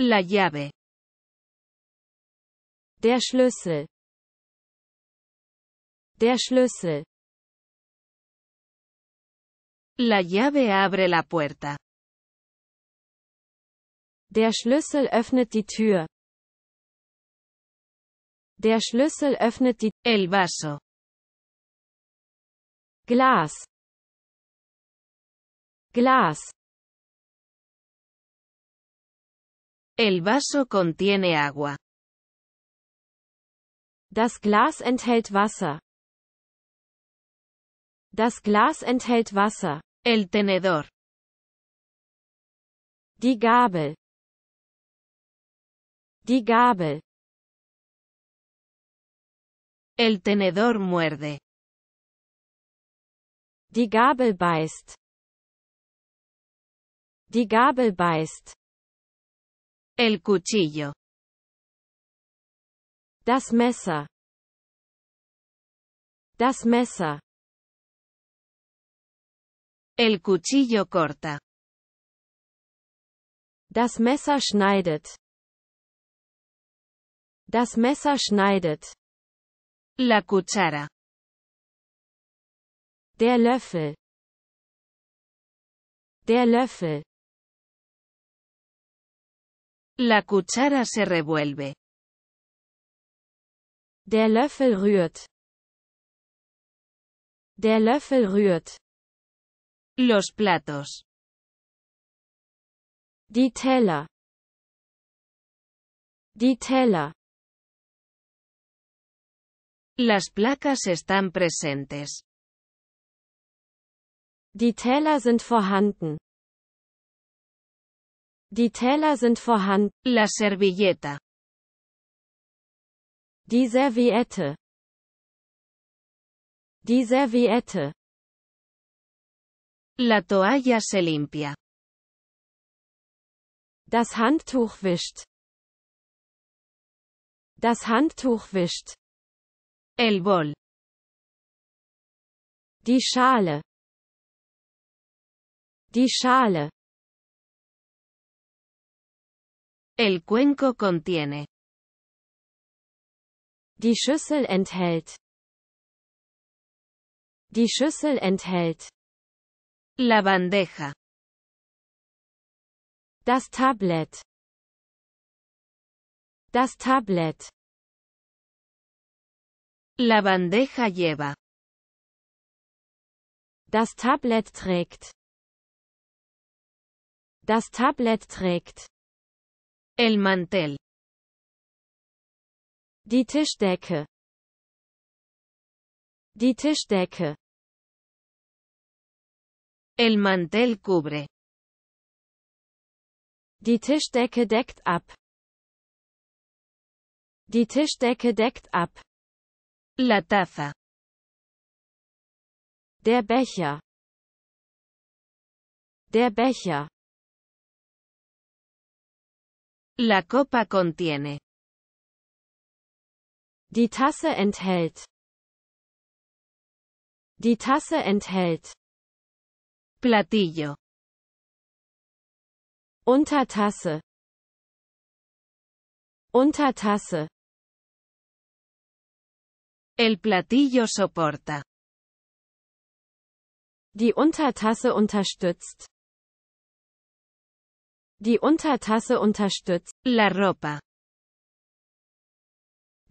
La llave. Der Schlüssel. Der Schlüssel. La llave abre la puerta. Der Schlüssel öffnet die Tür. Der Schlüssel öffnet die El vaso. Glas. Glas. El vaso contiene agua. Das Glas enthält Wasser. Das Glas enthält Wasser. El tenedor. Die Gabel. Die Gabel. El tenedor muerde. Die Gabel beißt. Die Gabel beißt. El cuchillo. Das Messer. Das Messer. El cuchillo corta. Das Messer schneidet. Das Messer schneidet. La cuchara. Der Löffel. Der Löffel. La cuchara se revuelve. Der Löffel rührt. Der Löffel rührt. Los platos. Die Teller. Die Teller. Las placas están presentes. Die Teller sind vorhanden. Die Teller sind vorhanden. La servilleta. Die Serviette. Die Serviette. La toalla se limpia. Das Handtuch wischt. Das Handtuch wischt. El bol. Die Schale. Die Schale. El cuenco contiene. Die Schüssel enthält. Die Schüssel enthält. La bandeja. Das Tablet. Das Tablet. La bandeja lleva. Das Tablet trägt. Das Tablet trägt. El mantel. Die Tischdecke. Die Tischdecke. El mantel cubre. Die Tischdecke deckt ab. Die Tischdecke deckt ab. La taza. Der Becher. Der Becher. La copa contiene. Die Tasse enthält. Die Tasse enthält. Platillo. Untertasse. Untertasse. El platillo soporta. Die Untertasse unterstützt. Die Untertasse unterstützt la ropa.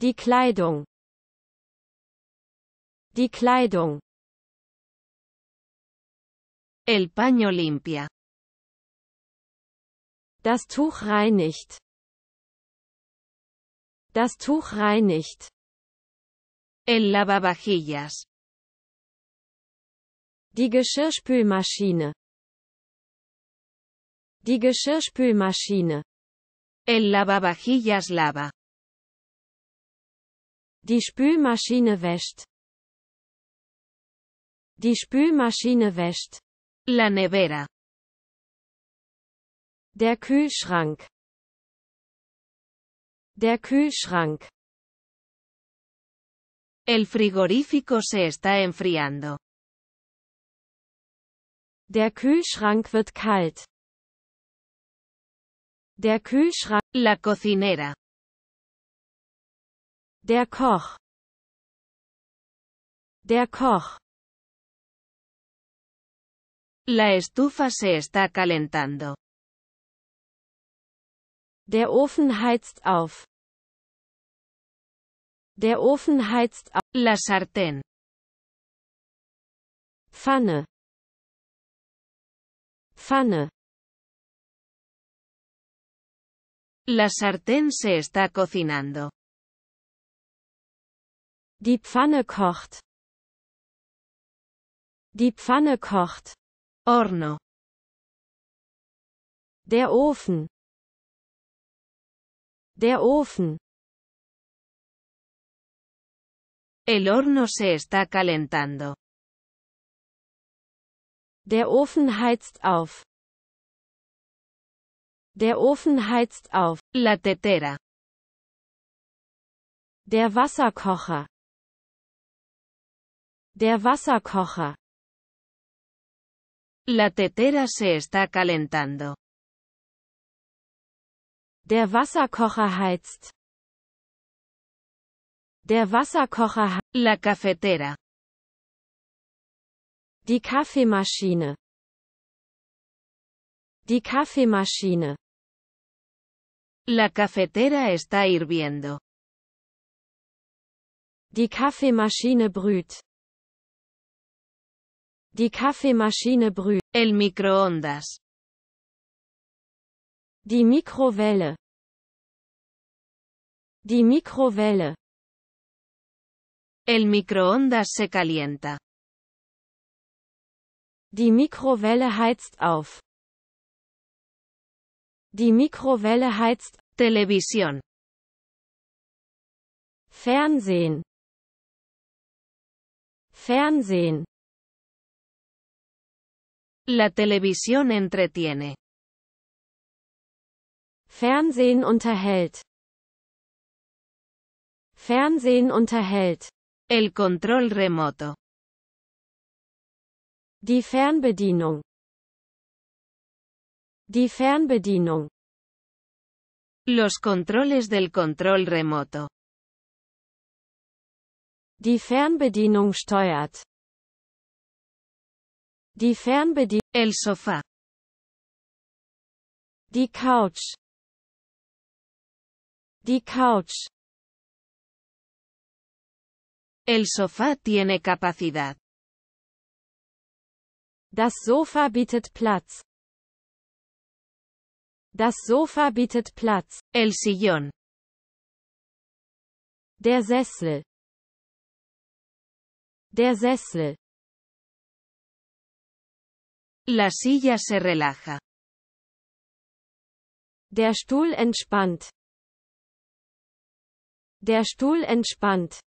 Die Kleidung. Die Kleidung. El paño limpia. Das Tuch reinigt. Das Tuch reinigt. El lavavajillas. Die Geschirrspülmaschine. Die Geschirrspülmaschine. El lavavajillas lava. Die Spülmaschine wäscht. Die Spülmaschine wäscht. La nevera. Der Kühlschrank. Der Kühlschrank. El frigorífico se está enfriando. Der Kühlschrank wird kalt. Der Kühlschrank. La cocinera. Der Koch. Der Koch. La estufa se está calentando. Der Ofen heizt auf. Der Ofen heizt auf. La sartén. Pfanne. Pfanne. La sartén se está cocinando. Die Pfanne kocht. Die Pfanne kocht. Horno. Der Ofen. Der Ofen. El horno se está calentando. Der Ofen heizt auf. Der Ofen heizt auf. La tetera. Der Wasserkocher. Der Wasserkocher. La tetera se está calentando. Der Wasserkocher heizt. Der Wasserkocher La cafetera. Die Kaffeemaschine. Die Kaffeemaschine. La cafetera está hirviendo. Die Kaffeemaschine brüht. Die Kaffeemaschine brüht. El microondas. Die Mikrowelle. Die Mikrowelle. El microondas se calienta. Die Mikrowelle heizt auf. Die Mikrowelle heizt Television. Fernsehen. Fernsehen. La televisión entretiene. Fernsehen unterhält. Fernsehen unterhält. El control remoto. Die Fernbedienung. Die Fernbedienung. Los controles del control remoto. Die Fernbedienung steuert. Die Fernbedienung. El sofá. Die Couch. Die Couch. El sofá tiene capacidad. Das Sofa bietet Platz. Das Sofa bietet Platz. El sillón. Der Sessel. Der Sessel. La silla se relaja. Der Stuhl entspannt. Der Stuhl entspannt.